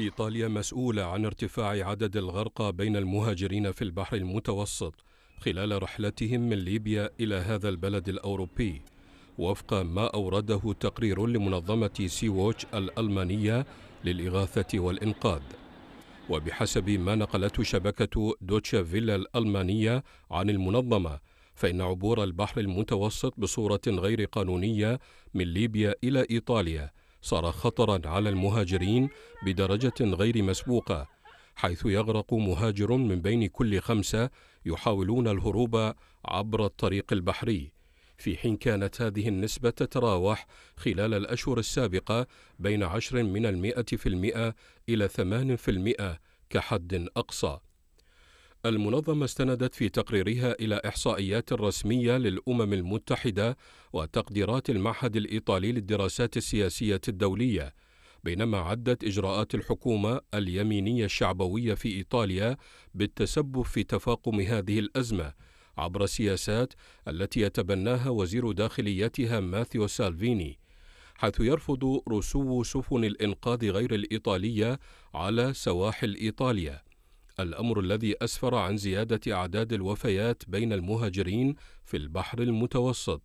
إيطاليا مسؤولة عن ارتفاع عدد الغرقى بين المهاجرين في البحر المتوسط خلال رحلتهم من ليبيا إلى هذا البلد الأوروبي وفق ما أورده تقرير لمنظمة سي ووتش الألمانية للإغاثة والإنقاذ وبحسب ما نقلته شبكة دوتشا فيلا الألمانية عن المنظمة فإن عبور البحر المتوسط بصورة غير قانونية من ليبيا إلى إيطاليا صار خطرا على المهاجرين بدرجة غير مسبوقة حيث يغرق مهاجر من بين كل خمسة يحاولون الهروب عبر الطريق البحري في حين كانت هذه النسبة تتراوح خلال الأشهر السابقة بين عشر من المئة في المئة إلى ثمان في المئة كحد أقصى المنظمة استندت في تقريرها إلى إحصائيات رسمية للأمم المتحدة وتقديرات المعهد الإيطالي للدراسات السياسية الدولية، بينما عدت إجراءات الحكومة اليمينية الشعبوية في إيطاليا بالتسبب في تفاقم هذه الأزمة عبر السياسات التي يتبناها وزير داخليتها ماثيو سالفيني. حيث يرفض رسو سفن الإنقاذ غير الإيطالية على سواحل إيطاليا الأمر الذي أسفر عن زيادة أعداد الوفيات بين المهاجرين في البحر المتوسط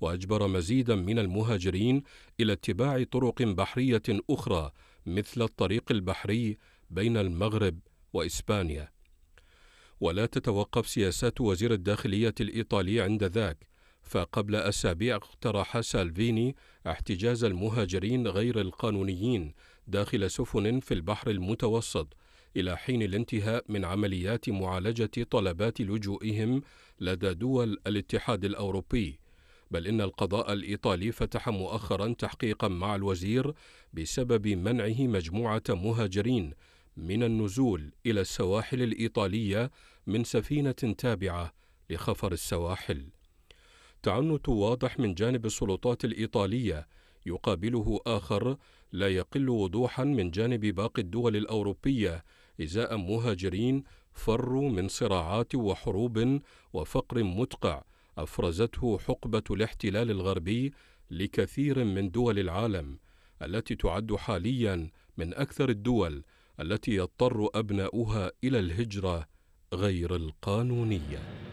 وأجبر مزيدا من المهاجرين إلى اتباع طرق بحرية أخرى مثل الطريق البحري بين المغرب وإسبانيا ولا تتوقف سياسات وزير الداخلية الإيطالي عند ذاك فقبل أسابيع اقترح سالفيني احتجاز المهاجرين غير القانونيين داخل سفن في البحر المتوسط إلى حين الانتهاء من عمليات معالجة طلبات لجوئهم لدى دول الاتحاد الأوروبي بل إن القضاء الإيطالي فتح مؤخرا تحقيقا مع الوزير بسبب منعه مجموعة مهاجرين من النزول إلى السواحل الإيطالية من سفينة تابعة لخفر السواحل تعنت واضح من جانب السلطات الإيطالية يقابله آخر لا يقل وضوحا من جانب باقي الدول الأوروبية إزاء مهاجرين فروا من صراعات وحروب وفقر مدقع أفرزته حقبة الاحتلال الغربي لكثير من دول العالم التي تعد حاليا من أكثر الدول التي يضطر أبناؤها إلى الهجرة غير القانونيه